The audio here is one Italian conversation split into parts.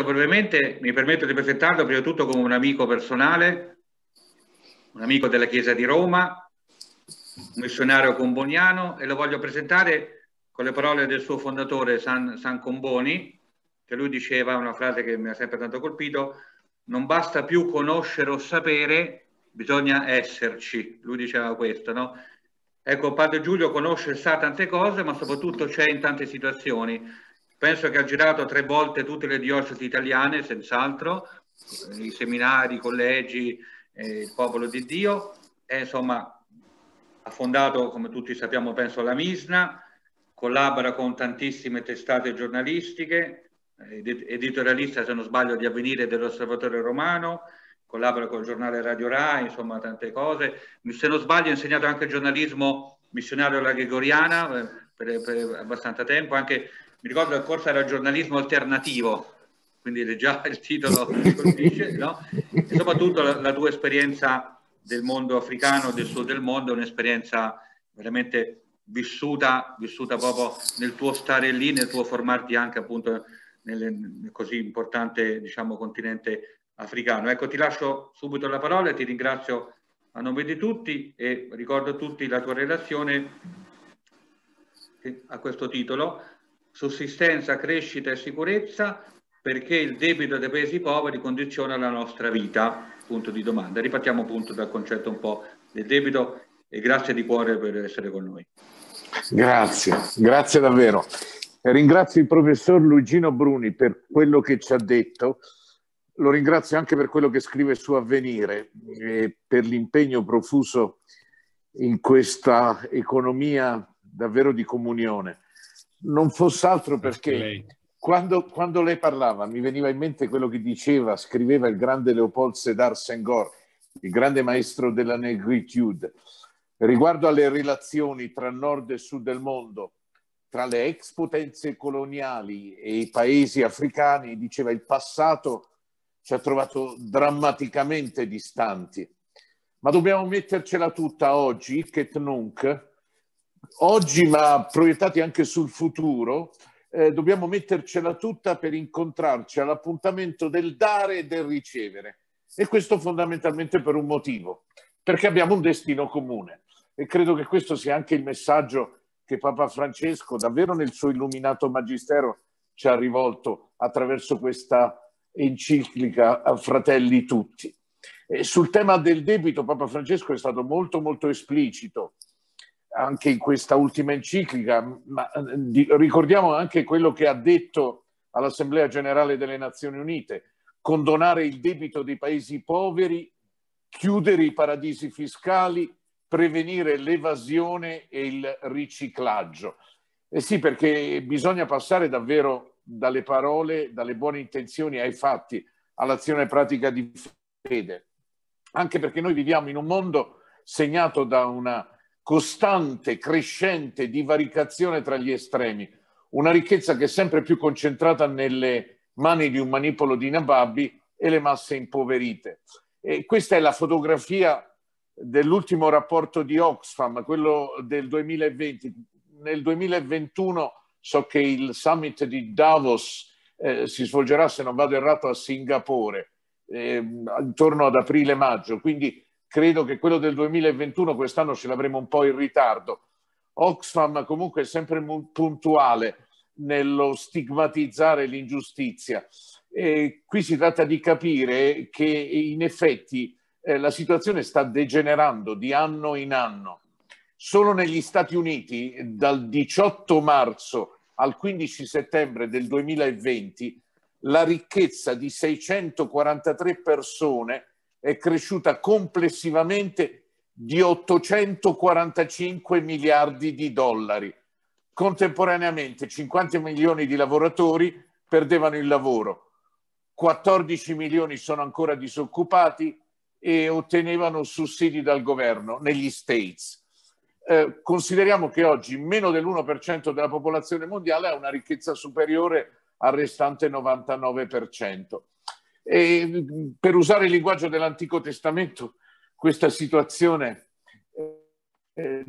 brevemente, mi permetto di presentarlo prima di tutto come un amico personale, un amico della Chiesa di Roma, un missionario comboniano e lo voglio presentare con le parole del suo fondatore San, San Comboni, che lui diceva una frase che mi ha sempre tanto colpito, non basta più conoscere o sapere, bisogna esserci. Lui diceva questo, no? Ecco, Padre Giulio conosce e sa tante cose, ma soprattutto c'è in tante situazioni penso che ha girato tre volte tutte le diocesi italiane, senz'altro, i seminari, i collegi, eh, il popolo di Dio, e, insomma ha fondato, come tutti sappiamo, penso la Misna, collabora con tantissime testate giornalistiche, ed- editorialista se non sbaglio di Avvenire dell'Osservatore Romano, collabora col giornale Radio Rai, insomma tante cose. Se non sbaglio ha insegnato anche giornalismo missionario alla Gregoriana eh, per, per abbastanza tempo, anche mi ricordo che il corso era giornalismo alternativo, quindi già il titolo colpisce, no? E soprattutto la, la tua esperienza del mondo africano, del sud del mondo, un'esperienza veramente vissuta, vissuta proprio nel tuo stare lì, nel tuo formarti anche appunto nel così importante diciamo, continente africano. Ecco, ti lascio subito la parola, e ti ringrazio a nome di tutti e ricordo a tutti la tua relazione a questo titolo sussistenza, crescita e sicurezza perché il debito dei paesi poveri condiziona la nostra vita, punto di domanda. Ripartiamo appunto dal concetto un po' del debito e grazie di cuore per essere con noi. Grazie, grazie davvero. Ringrazio il professor Luigino Bruni per quello che ci ha detto, lo ringrazio anche per quello che scrive su Avvenire e per l'impegno profuso in questa economia davvero di comunione non fosse altro perché quando, quando, lei parlava mi veniva in mente quello che diceva, scriveva il grande Leopold Sedar Senghor, il grande maestro della negritude, riguardo alle relazioni tra nord e sud del mondo, tra le ex potenze coloniali e i paesi africani, diceva il passato ci ha trovato drammaticamente distanti. Ma dobbiamo mettercela tutta oggi, che nunc, oggi, ma proiettati anche sul futuro, eh, dobbiamo mettercela tutta per incontrarci all'appuntamento del dare e del ricevere. E questo fondamentalmente per un motivo, perché abbiamo un destino comune. E credo che questo sia anche il messaggio che Papa Francesco, davvero nel suo illuminato magistero, ci ha rivolto attraverso questa enciclica a fratelli tutti. E sul tema del debito Papa Francesco è stato molto molto esplicito anche in questa ultima enciclica, ma eh, ricordiamo anche quello che ha detto all'Assemblea generale delle Nazioni Unite, condonare il debito dei paesi poveri, chiudere i paradisi fiscali, prevenire l'evasione e il riciclaggio. Eh sì, perché bisogna passare davvero dalle parole, dalle buone intenzioni ai fatti, all'azione pratica di fede, anche perché noi viviamo in un mondo segnato da una costante, crescente divaricazione tra gli estremi, una ricchezza che è sempre più concentrata nelle mani di un manipolo di nababbi e le masse impoverite. E questa è la fotografia dell'ultimo rapporto di Oxfam, quello del 2020. Nel 2021 so che il summit di Davos eh, si svolgerà, se non vado errato, a Singapore, eh, intorno ad aprile-maggio, quindi credo che quello del 2021 quest'anno ce l'avremo un po' in ritardo. Oxfam comunque è sempre puntuale nello stigmatizzare l'ingiustizia. E qui si tratta di capire che in effetti eh, la situazione sta degenerando di anno in anno. Solo negli Stati Uniti dal 18 marzo al 15 settembre del 2020 la ricchezza di 643 persone è cresciuta complessivamente di 845 miliardi di dollari. Contemporaneamente 50 milioni di lavoratori perdevano il lavoro, 14 milioni sono ancora disoccupati e ottenevano sussidi dal governo negli States. Eh, consideriamo che oggi meno dell'1% della popolazione mondiale ha una ricchezza superiore al restante 99%. E per usare il linguaggio dell'Antico Testamento, questa situazione eh,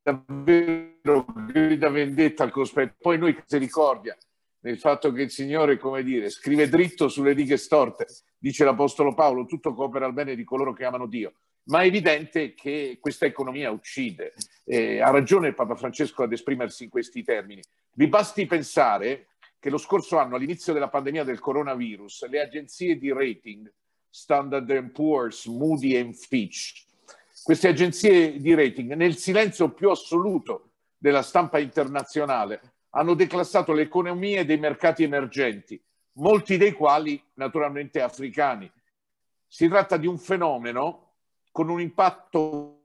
davvero grida vendetta al cospetto. Poi noi misericordia nel fatto che il Signore, come dire, scrive dritto sulle righe storte, dice l'Apostolo Paolo, tutto coopera al bene di coloro che amano Dio. Ma è evidente che questa economia uccide. Eh, ha ragione Papa Francesco ad esprimersi in questi termini. Vi basti pensare che lo scorso anno, all'inizio della pandemia del coronavirus, le agenzie di rating, Standard Poor's, Moody e Fitch, queste agenzie di rating, nel silenzio più assoluto della stampa internazionale, hanno declassato le economie dei mercati emergenti, molti dei quali naturalmente africani. Si tratta di un fenomeno con un impatto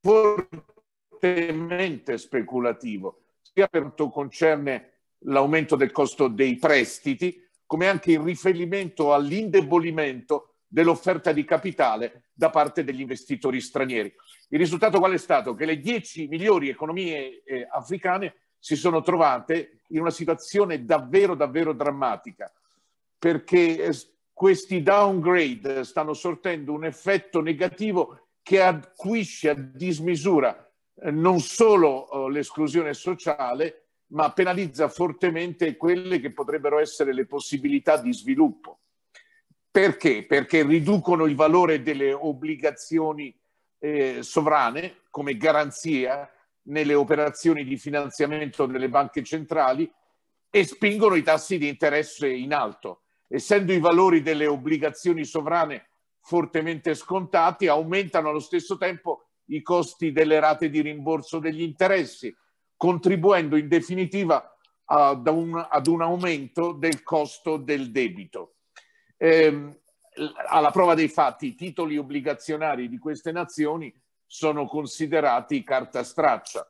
fortemente speculativo, sia per quanto concerne l'aumento del costo dei prestiti, come anche il riferimento all'indebolimento dell'offerta di capitale da parte degli investitori stranieri. Il risultato qual è stato? Che le dieci migliori economie eh, africane si sono trovate in una situazione davvero, davvero drammatica, perché eh, questi downgrade stanno sortendo un effetto negativo che acuisce a dismisura eh, non solo oh, l'esclusione sociale, ma penalizza fortemente quelle che potrebbero essere le possibilità di sviluppo. Perché? Perché riducono il valore delle obbligazioni eh, sovrane come garanzia nelle operazioni di finanziamento delle banche centrali e spingono i tassi di interesse in alto. Essendo i valori delle obbligazioni sovrane fortemente scontati, aumentano allo stesso tempo i costi delle rate di rimborso degli interessi contribuendo in definitiva ad un, ad un aumento del costo del debito. Eh, alla prova dei fatti, i titoli obbligazionari di queste nazioni sono considerati carta straccia.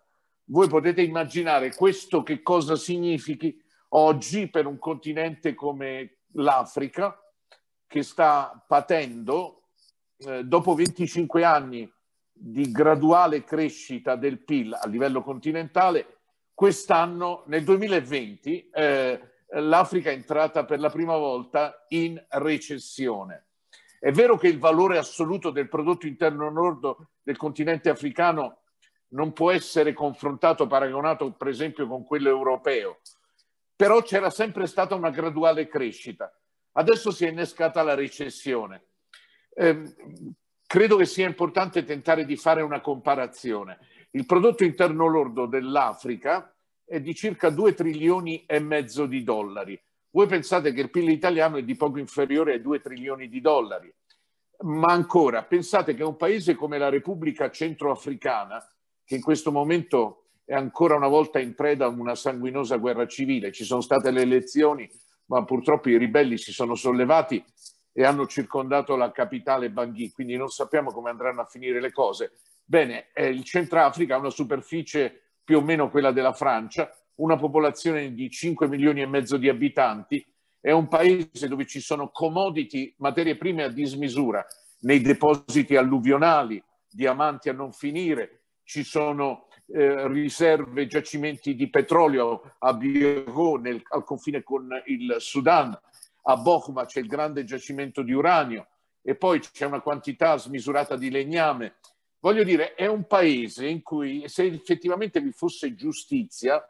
Voi potete immaginare questo che cosa significhi oggi per un continente come l'Africa, che sta patendo eh, dopo 25 anni di graduale crescita del PIL a livello continentale, quest'anno, nel 2020, eh, l'Africa è entrata per la prima volta in recessione. È vero che il valore assoluto del prodotto interno lordo del continente africano non può essere confrontato, paragonato per esempio con quello europeo, però c'era sempre stata una graduale crescita. Adesso si è innescata la recessione. Eh, credo che sia importante tentare di fare una comparazione. Il prodotto interno lordo dell'Africa è di circa 2 trilioni e mezzo di dollari. Voi pensate che il PIL italiano è di poco inferiore ai 2 trilioni di dollari. Ma ancora, pensate che un paese come la Repubblica Centroafricana, che in questo momento è ancora una volta in preda a una sanguinosa guerra civile, ci sono state le elezioni, ma purtroppo i ribelli si sono sollevati e hanno circondato la capitale Bangui, quindi non sappiamo come andranno a finire le cose. Bene, eh, il Centrafrica ha una superficie più o meno quella della Francia, una popolazione di 5 milioni e mezzo di abitanti, è un paese dove ci sono commodity, materie prime a dismisura, nei depositi alluvionali, diamanti a non finire, ci sono eh, riserve, giacimenti di petrolio a Biro, al confine con il Sudan, a Bochum c'è il grande giacimento di uranio e poi c'è una quantità smisurata di legname. Voglio dire, è un paese in cui se effettivamente vi fosse giustizia,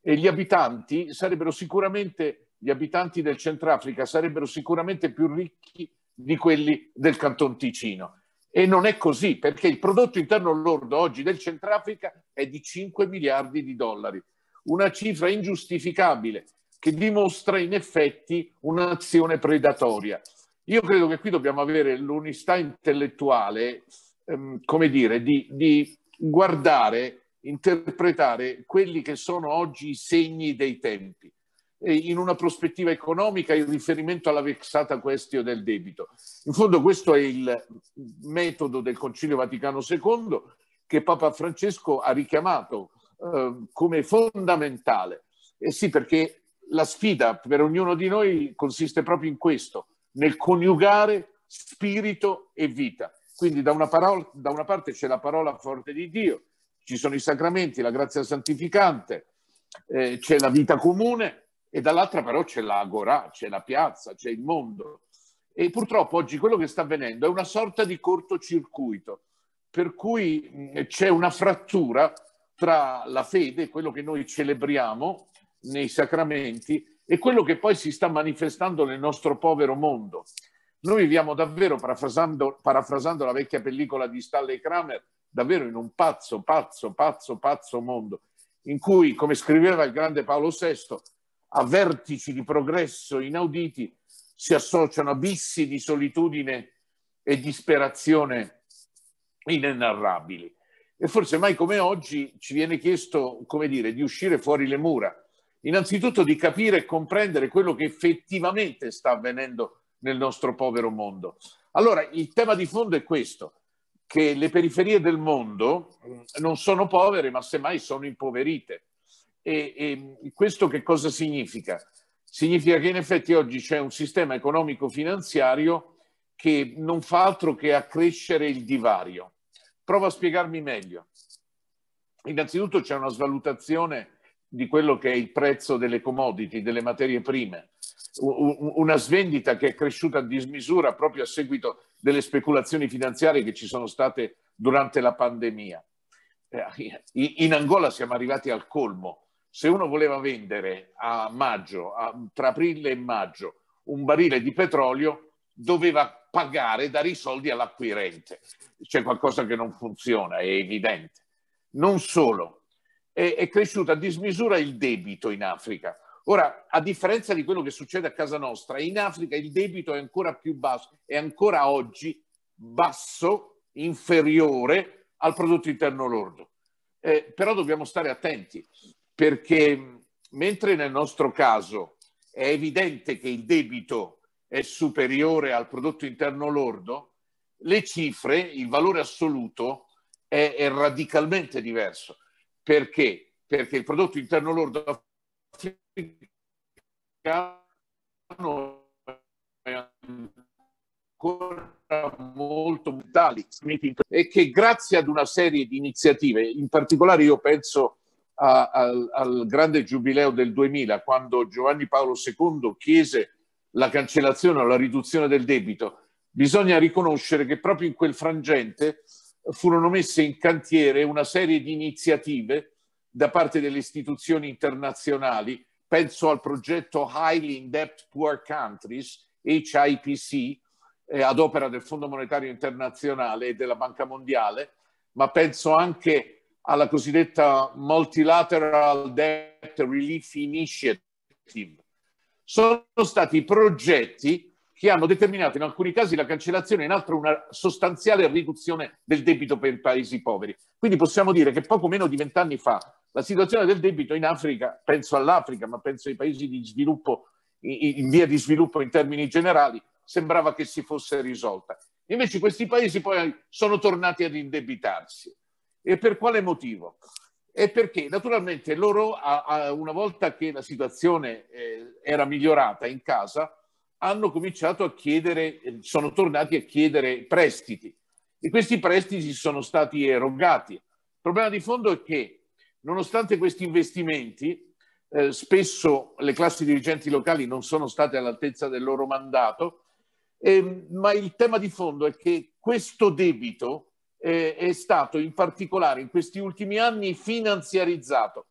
eh, gli abitanti sarebbero sicuramente, gli abitanti del Centrafrica sarebbero sicuramente più ricchi di quelli del Canton Ticino. E non è così, perché il prodotto interno lordo oggi del Centrafrica è di 5 miliardi di dollari, una cifra ingiustificabile che dimostra in effetti un'azione predatoria. Io credo che qui dobbiamo avere l'onestà intellettuale, ehm, come dire, di, di guardare, interpretare quelli che sono oggi i segni dei tempi in una prospettiva economica il riferimento alla vexata questione del debito. In fondo questo è il metodo del Concilio Vaticano II che Papa Francesco ha richiamato eh, come fondamentale. E eh sì, perché la sfida per ognuno di noi consiste proprio in questo, nel coniugare spirito e vita. Quindi da una, parola, da una parte c'è la parola forte di Dio, ci sono i sacramenti, la grazia santificante, eh, c'è la vita comune e dall'altra però c'è l'agora, c'è la piazza, c'è il mondo. E purtroppo oggi quello che sta avvenendo è una sorta di cortocircuito, per cui mh, mm, c'è una frattura tra la fede, quello che noi celebriamo, nei sacramenti e quello che poi si sta manifestando nel nostro povero mondo. Noi viviamo davvero, parafrasando, parafrasando la vecchia pellicola di Stanley Kramer, davvero in un pazzo, pazzo, pazzo, pazzo mondo, in cui, come scriveva il grande Paolo VI, a vertici di progresso inauditi si associano abissi di solitudine e disperazione inenarrabili. E forse mai come oggi ci viene chiesto, come dire, di uscire fuori le mura, innanzitutto di capire e comprendere quello che effettivamente sta avvenendo nel nostro povero mondo. Allora, il tema di fondo è questo, che le periferie del mondo non sono povere, ma semmai sono impoverite. E, e questo che cosa significa? Significa che in effetti oggi c'è un sistema economico-finanziario che non fa altro che accrescere il divario. Provo a spiegarmi meglio. Innanzitutto c'è una svalutazione di quello che è il prezzo delle commodity, delle materie prime. Una svendita che è cresciuta a dismisura proprio a seguito delle speculazioni finanziarie che ci sono state durante la pandemia. Eh, in Angola siamo arrivati al colmo. Se uno voleva vendere a maggio, a, tra aprile e maggio, un barile di petrolio, doveva pagare, dare i soldi all'acquirente. C'è qualcosa che non funziona, è evidente. Non solo, è, è cresciuto a dismisura il debito in Africa. Ora, a differenza di quello che succede a casa nostra, in Africa il debito è ancora più basso, è ancora oggi basso, inferiore al prodotto interno lordo. Eh, però dobbiamo stare attenti perché mentre nel nostro caso è evidente che il debito è superiore al prodotto interno lordo, le cifre, il valore assoluto è, è radicalmente diverso. Perché? Perché il prodotto interno lordo africano è ancora molto tali e che grazie ad una serie di iniziative, in particolare io penso a, al, al grande giubileo del 2000, quando Giovanni Paolo II chiese la cancellazione o la riduzione del debito, bisogna riconoscere che proprio in quel frangente furono messe in cantiere una serie di iniziative da parte delle istituzioni internazionali, penso al progetto Highly in Debt Poor Countries, HIPC, eh, ad opera del Fondo Monetario Internazionale e della Banca Mondiale, ma penso anche alla cosiddetta Multilateral Debt Relief Initiative. Sono stati progetti che hanno determinato in alcuni casi la cancellazione in altri una sostanziale riduzione del debito per i paesi poveri. Quindi possiamo dire che poco meno di vent'anni fa la situazione del debito in Africa, penso all'Africa, ma penso ai paesi di sviluppo, in via di sviluppo in termini generali, sembrava che si fosse risolta. Invece questi paesi poi sono tornati ad indebitarsi. E per quale motivo? E perché naturalmente loro, una volta che la situazione eh, era migliorata in casa, hanno cominciato a chiedere, eh, sono tornati a chiedere prestiti e questi prestiti sono stati erogati. Il problema di fondo è che, nonostante questi investimenti, eh, spesso le classi dirigenti locali non sono state all'altezza del loro mandato, eh, ma il tema di fondo è che questo debito eh, è stato in particolare in questi ultimi anni finanziarizzato.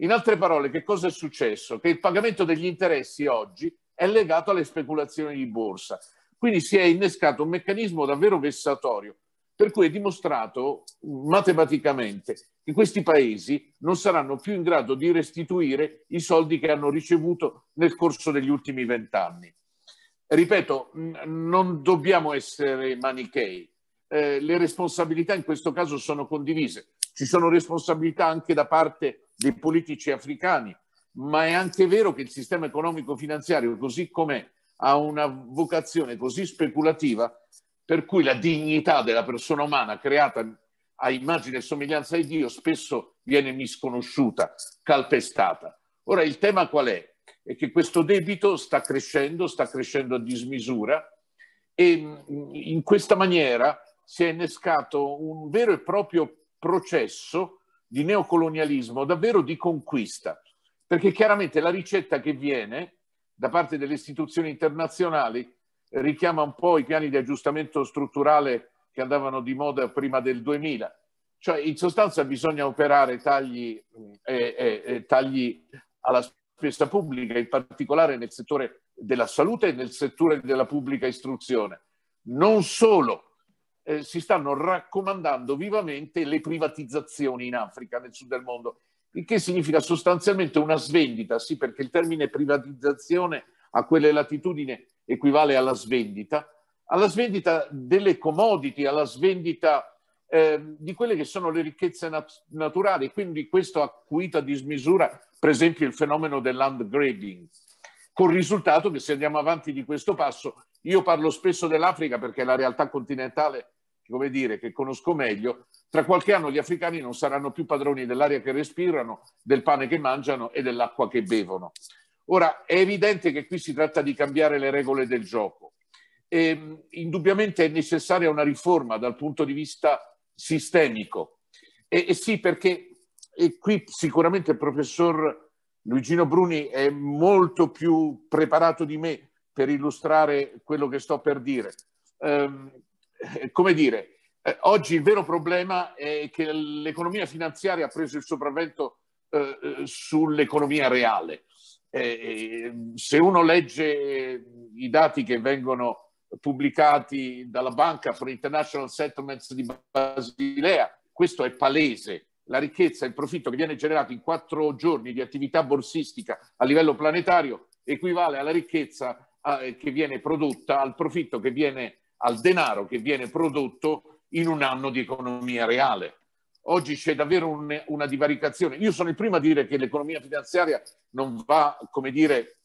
In altre parole, che cosa è successo? Che il pagamento degli interessi oggi è legato alle speculazioni di borsa. Quindi si è innescato un meccanismo davvero vessatorio, per cui è dimostrato matematicamente che questi paesi non saranno più in grado di restituire i soldi che hanno ricevuto nel corso degli ultimi vent'anni. Ripeto, non dobbiamo essere manichei. Eh, le responsabilità in questo caso sono condivise. Ci sono responsabilità anche da parte dei politici africani ma è anche vero che il sistema economico finanziario, così com'è, ha una vocazione così speculativa per cui la dignità della persona umana creata a immagine e somiglianza di Dio spesso viene misconosciuta, calpestata. Ora il tema qual è? È che questo debito sta crescendo, sta crescendo a dismisura e mm, in questa maniera si è innescato un vero e proprio processo di neocolonialismo, davvero di conquista perché chiaramente la ricetta che viene da parte delle istituzioni internazionali richiama un po' i piani di aggiustamento strutturale che andavano di moda prima del 2000. Cioè, in sostanza bisogna operare tagli, eh, eh, eh, tagli alla spesa pubblica, in particolare nel settore della salute e nel settore della pubblica istruzione. Non solo, eh, si stanno raccomandando vivamente le privatizzazioni in Africa, nel sud del mondo il che significa sostanzialmente una svendita, sì perché il termine privatizzazione a quelle latitudini equivale alla svendita, alla svendita delle commodity, alla svendita eh, di quelle che sono le ricchezze nat- naturali, quindi questo acuita a dismisura per esempio il fenomeno del land grabbing, col risultato che se andiamo avanti di questo passo, io parlo spesso dell'Africa perché la realtà continentale è come dire, che conosco meglio, tra qualche anno gli africani non saranno più padroni dell'aria che respirano, del pane che mangiano e dell'acqua che bevono. Ora, è evidente che qui si tratta di cambiare le regole del gioco. E, ehm, indubbiamente è necessaria una riforma dal punto di vista sistemico. E, e sì, perché e qui sicuramente il professor Luigino Bruni è molto più preparato di me per illustrare quello che sto per dire. Eh, eh, come dire, eh, oggi il vero problema è che l'economia finanziaria ha preso il sopravvento eh, eh sull'economia reale. Eh, eh, se uno legge i dati che vengono pubblicati dalla banca for International Settlements di Basilea, questo è palese. La ricchezza e il profitto che viene generato in quattro giorni di attività borsistica a livello planetario equivale alla ricchezza che viene prodotta, al profitto che viene al denaro che viene prodotto in un anno di economia reale. Oggi c'è davvero un, una divaricazione. Io sono il primo a dire che l'economia finanziaria non va, come dire,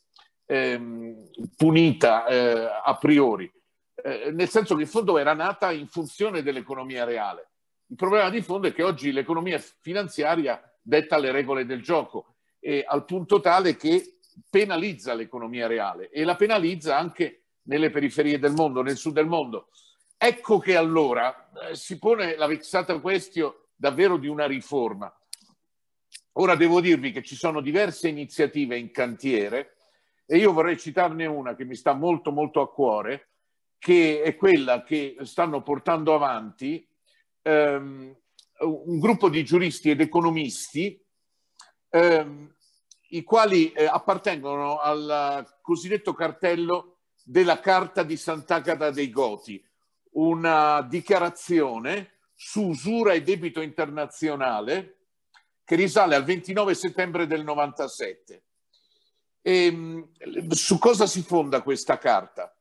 ehm, punita eh, a priori, eh, nel senso che in fondo era nata in funzione dell'economia reale. Il problema di fondo è che oggi l'economia finanziaria detta le regole del gioco e eh, al punto tale che penalizza l'economia reale e la penalizza anche nelle periferie del mondo, nel sud del mondo. Ecco che allora eh, si pone la vexata questione davvero di una riforma. Ora devo dirvi che ci sono diverse iniziative in cantiere e io vorrei citarne una che mi sta molto molto a cuore, che è quella che stanno portando avanti ehm, un gruppo di giuristi ed economisti ehm, i quali eh, appartengono al cosiddetto cartello della Carta di Sant'Agata dei Goti, una dichiarazione su usura e debito internazionale che risale al 29 settembre del 97. E, ehm, su cosa si fonda questa carta?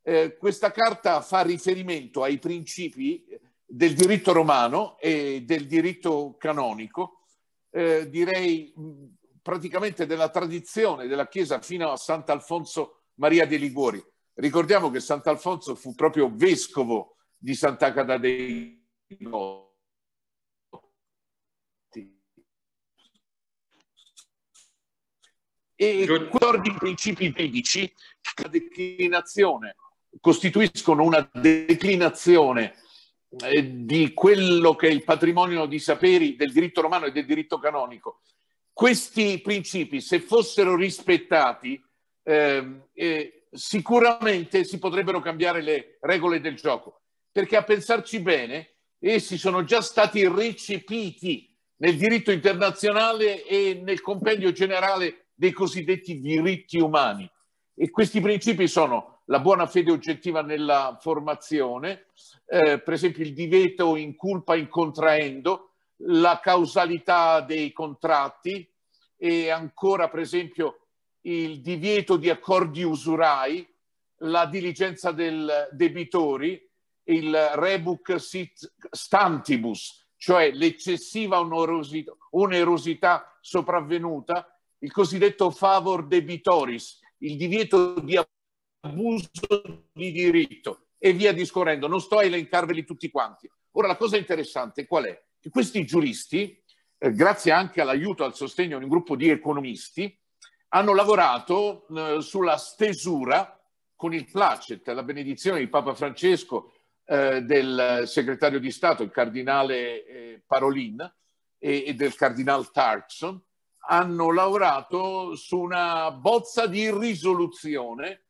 Eh, questa carta fa riferimento ai principi del diritto romano e del diritto canonico, eh, direi praticamente della tradizione della Chiesa fino a Sant'Alfonso Maria dei Liguori. Ricordiamo che Sant'Alfonso fu proprio vescovo di Santa Sant'Agata dei Gotti. E quegli principi biblici, la declinazione, costituiscono una declinazione eh, di quello che è il patrimonio di saperi del diritto romano e del diritto canonico. Questi principi, se fossero rispettati, ehm, eh, eh, sicuramente si potrebbero cambiare le regole del gioco, perché a pensarci bene, essi sono già stati recepiti nel diritto internazionale e nel compendio generale dei cosiddetti diritti umani. E questi principi sono la buona fede oggettiva nella formazione, eh, per esempio il divieto in colpa in contraendo, la causalità dei contratti e ancora per esempio il divieto di accordi usurai, la diligenza del debitori, il rebuc sit stantibus, cioè l'eccessiva onerosità, sopravvenuta, il cosiddetto favor debitoris, il divieto di abuso di diritto e via discorrendo. Non sto a elencarveli tutti quanti. Ora la cosa interessante qual è? Che questi giuristi, eh, grazie anche all'aiuto e al sostegno di un gruppo di economisti, hanno lavorato eh, sulla stesura con il placet, la benedizione di Papa Francesco, eh, del segretario di Stato, il cardinale eh, Parolin, e, e del cardinale Tarkson, hanno lavorato su una bozza di risoluzione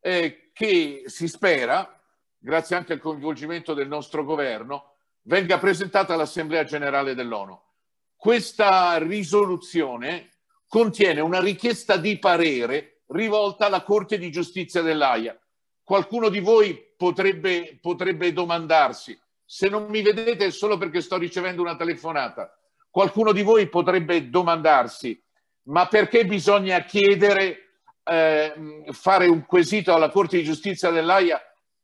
eh, che si spera, grazie anche al coinvolgimento del nostro governo, venga presentata all'Assemblea generale dell'ONU. Questa risoluzione contiene una richiesta di parere rivolta alla Corte di Giustizia dell'AIA. Qualcuno di voi potrebbe, potrebbe domandarsi, se non mi vedete è solo perché sto ricevendo una telefonata, qualcuno di voi potrebbe domandarsi, ma perché bisogna chiedere, eh, fare un quesito alla Corte di Giustizia dell'AIA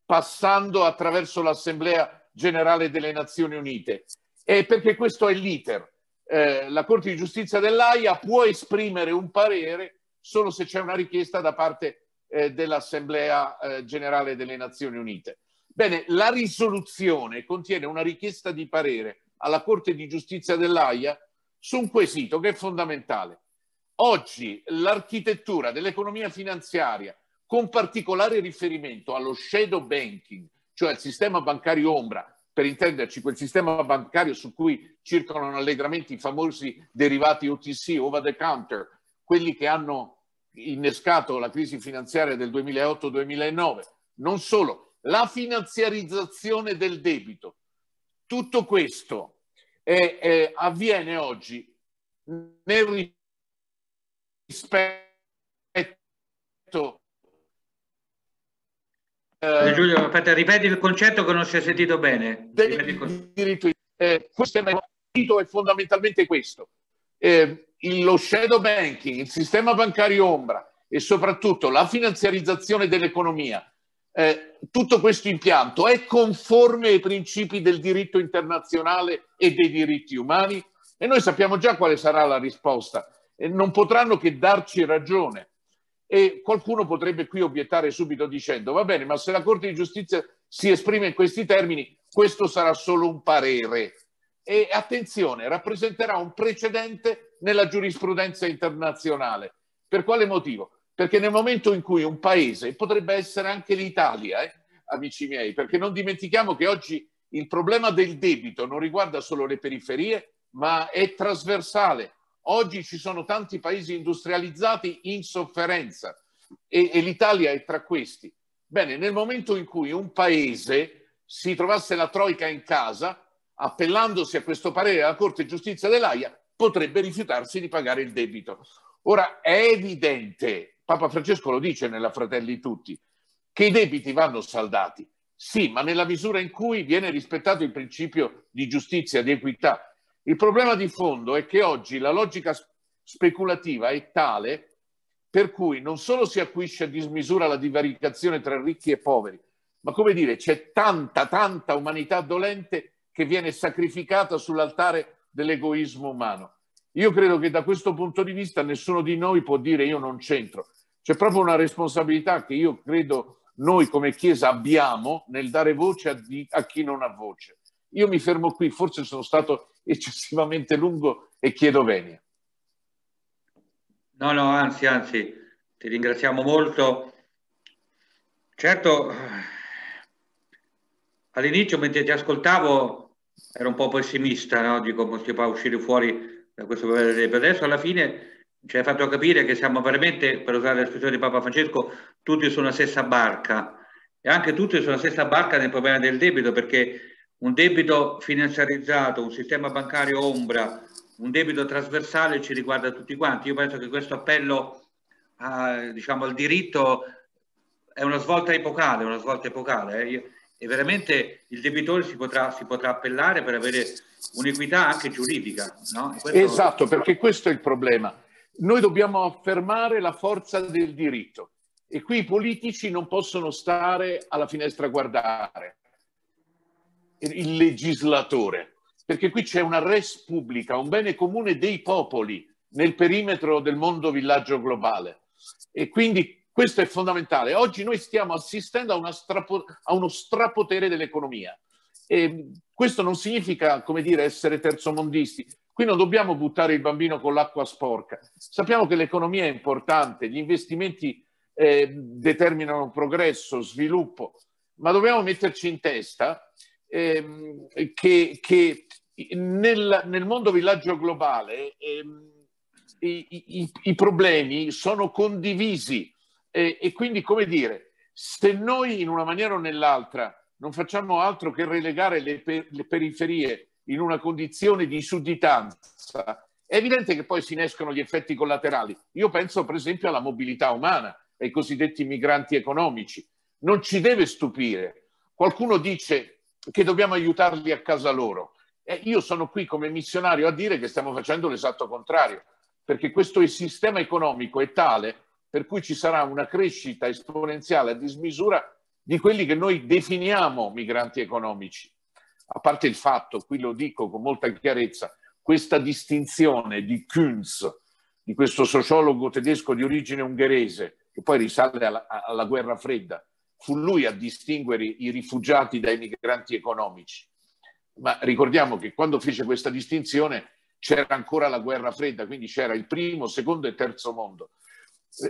passando attraverso l'Assemblea generale delle Nazioni Unite? È perché questo è l'iter. Eh, la Corte di Giustizia dell'AIA può esprimere un parere solo se c'è una richiesta da parte eh, dell'Assemblea eh, Generale delle Nazioni Unite. Bene, la risoluzione contiene una richiesta di parere alla Corte di Giustizia dell'AIA su un quesito che è fondamentale. Oggi l'architettura dell'economia finanziaria, con particolare riferimento allo shadow banking, cioè al sistema bancario ombra, per intenderci quel sistema bancario su cui circolano allegramente i famosi derivati OTC, over the counter, quelli che hanno innescato la crisi finanziaria del 2008-2009. Non solo, la finanziarizzazione del debito. Tutto questo è, è, avviene oggi nel rispetto eh, eh, Giulio, aspetta, ripeti il concetto che non si è sentito bene. Del diritto, eh, questo è, è fondamentalmente questo. Eh, lo shadow banking, il sistema bancario ombra e soprattutto la finanziarizzazione dell'economia, eh, tutto questo impianto è conforme ai principi del diritto internazionale e dei diritti umani? E noi sappiamo già quale sarà la risposta. Eh, non potranno che darci ragione e qualcuno potrebbe qui obiettare subito dicendo, va bene, ma se la Corte di giustizia si esprime in questi termini, questo sarà solo un parere. E attenzione, rappresenterà un precedente nella giurisprudenza internazionale. Per quale motivo? Perché nel momento in cui un paese, potrebbe essere anche l'Italia, eh, amici miei, perché non dimentichiamo che oggi il problema del debito non riguarda solo le periferie, ma è trasversale Oggi ci sono tanti paesi industrializzati in sofferenza e, e l'Italia è tra questi. Bene, nel momento in cui un paese si trovasse la troica in casa, appellandosi a questo parere della Corte di Giustizia dell'AIA, potrebbe rifiutarsi di pagare il debito. Ora è evidente, Papa Francesco lo dice nella Fratelli Tutti, che i debiti vanno saldati, sì, ma nella misura in cui viene rispettato il principio di giustizia, di equità, il problema di fondo è che oggi la logica speculativa è tale per cui non solo si acquisisce a dismisura la divaricazione tra ricchi e poveri, ma come dire, c'è tanta, tanta umanità dolente che viene sacrificata sull'altare dell'egoismo umano. Io credo che da questo punto di vista nessuno di noi può dire io non c'entro. C'è proprio una responsabilità che io credo noi come Chiesa abbiamo nel dare voce a, di, a chi non ha voce. Io mi fermo qui, forse sono stato eccessivamente lungo e chiedo venia. No, no, anzi, anzi, ti ringraziamo molto. Certo, all'inizio mentre ti ascoltavo ero un po' pessimista, no? dico come si può uscire fuori da questo esempio. Adesso alla fine ci hai fatto capire che siamo veramente, per usare l'espressione di Papa Francesco, tutti sulla stessa barca e anche tutti sulla stessa barca nel problema del debito perché un debito finanziarizzato, un sistema bancario ombra, un debito trasversale ci riguarda tutti quanti. Io penso che questo appello a, diciamo, al diritto è una svolta epocale, una svolta epocale. Eh. E veramente il debitore si potrà, si potrà appellare per avere un'equità anche giuridica. No? Questo... Esatto, perché questo è il problema. Noi dobbiamo affermare la forza del diritto e qui i politici non possono stare alla finestra a guardare il legislatore, perché qui c'è una res pubblica, un bene comune dei popoli nel perimetro del mondo villaggio globale. E quindi questo è fondamentale. Oggi noi stiamo assistendo a, strapo- a uno strapotere dell'economia. E questo non significa, come dire, essere terzomondisti. Qui non dobbiamo buttare il bambino con l'acqua sporca. Sappiamo che l'economia è importante, gli investimenti eh, determinano progresso, sviluppo, ma dobbiamo metterci in testa ehm, che, che nel, nel, mondo villaggio globale ehm, i, i, i, problemi sono condivisi eh, e quindi, come dire, se noi in una maniera o nell'altra non facciamo altro che relegare le, per, le periferie in una condizione di sudditanza, è evidente che poi si innescono gli effetti collaterali. Io penso per esempio alla mobilità umana, ai cosiddetti migranti economici. Non ci deve stupire. Qualcuno dice che dobbiamo aiutarli a casa loro. E io sono qui come missionario a dire che stiamo facendo l'esatto contrario, perché questo sistema economico è tale per cui ci sarà una crescita esponenziale a dismisura di quelli che noi definiamo migranti economici. A parte il fatto, qui lo dico con molta chiarezza, questa distinzione di Kunz, di questo sociologo tedesco di origine ungherese, che poi risale alla, alla guerra fredda, fu lui a distinguere i rifugiati dai migranti economici. Ma ricordiamo che quando fece questa distinzione c'era ancora la guerra fredda, quindi c'era il primo, secondo e terzo mondo.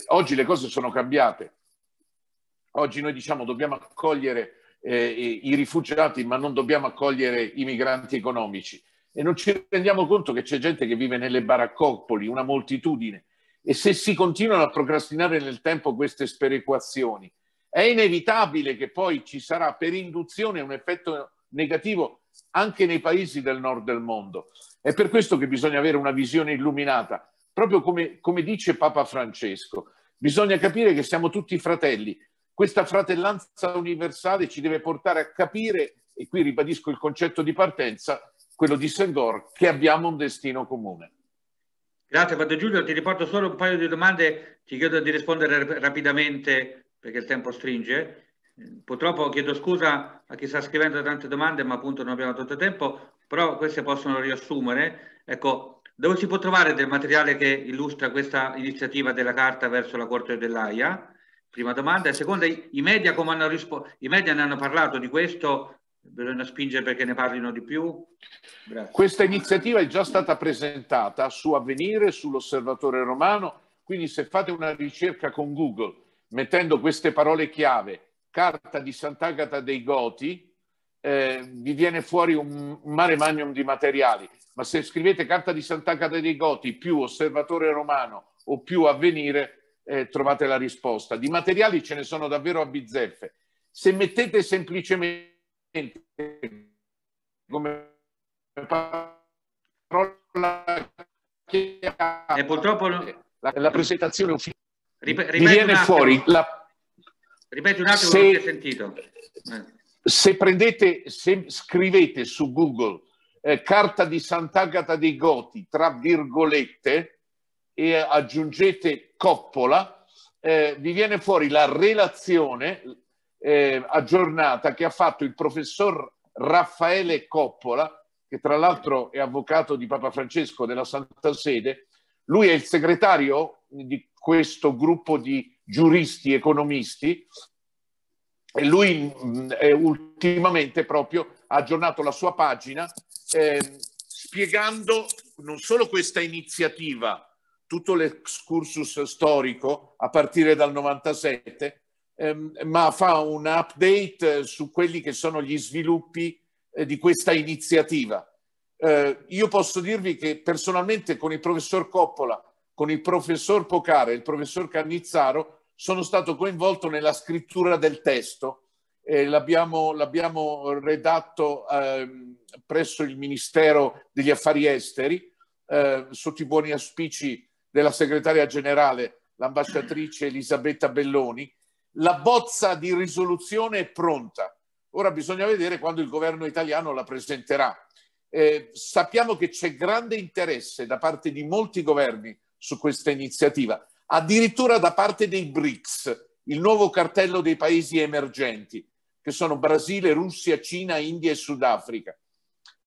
Oggi le cose sono cambiate. Oggi noi diciamo dobbiamo accogliere eh, i rifugiati, ma non dobbiamo accogliere i migranti economici. E non ci rendiamo conto che c'è gente che vive nelle baraccopoli, una moltitudine. E se si continuano a procrastinare nel tempo queste sperequazioni, è inevitabile che poi ci sarà per induzione un effetto negativo anche nei paesi del nord del mondo. È per questo che bisogna avere una visione illuminata, proprio come, come dice Papa Francesco. Bisogna capire che siamo tutti fratelli. Questa fratellanza universale ci deve portare a capire, e qui ribadisco il concetto di partenza, quello di Senghor, che abbiamo un destino comune. Grazie Padre Giulio, ti riporto solo un paio di domande, ti chiedo di rispondere rapidamente perché il tempo stringe. Purtroppo chiedo scusa a chi sta scrivendo tante domande, ma appunto non abbiamo tanto tempo, però queste possono riassumere. Ecco, dove si può trovare del materiale che illustra questa iniziativa della Carta verso la Corte dell'AIA? Prima domanda. E seconda, i media, come hanno risposto? i media ne hanno parlato di questo, bisogna spingere perché ne parlino di più. Grazie. Questa iniziativa è già stata presentata su Avvenire, sull'Osservatore Romano, quindi se fate una ricerca con Google mettendo queste parole chiave, carta di Sant'Agata dei Goti, eh, vi viene fuori un mare magnum di materiali, ma se scrivete carta di Sant'Agata dei Goti più osservatore romano o più avvenire, eh, trovate la risposta. Di materiali ce ne sono davvero a bizzeffe. Se mettete semplicemente come parola chiave, e eh, purtroppo... la, la presentazione ufficiale Rip- mi viene fuori la... Ripeti un attimo se, che sentito. Eh. Se prendete, se scrivete su Google eh, carta di Sant'Agata dei Goti, tra virgolette, e aggiungete Coppola, eh, vi viene fuori la relazione eh, aggiornata che ha fatto il professor Raffaele Coppola, che tra l'altro è avvocato di Papa Francesco della Santa Sede, lui è il segretario di, questo gruppo di giuristi, economisti, e lui eh, ultimamente proprio ha aggiornato la sua pagina eh, spiegando non solo questa iniziativa, tutto l'excursus storico a partire dal 97, ehm, ma fa un update eh, su quelli che sono gli sviluppi eh, di questa iniziativa. Eh, io posso dirvi che personalmente con il professor Coppola con il professor Pocare e il professor Cannizzaro sono stato coinvolto nella scrittura del testo. Eh, l'abbiamo, l'abbiamo, redatto eh, presso il Ministero degli Affari Esteri, eh, sotto i buoni auspici della segretaria generale, l'ambasciatrice Elisabetta Belloni. La bozza di risoluzione è pronta. Ora bisogna vedere quando il governo italiano la presenterà. Eh, sappiamo che c'è grande interesse da parte di molti governi su questa iniziativa. Addirittura da parte dei BRICS, il nuovo cartello dei paesi emergenti, che sono Brasile, Russia, Cina, India e Sudafrica.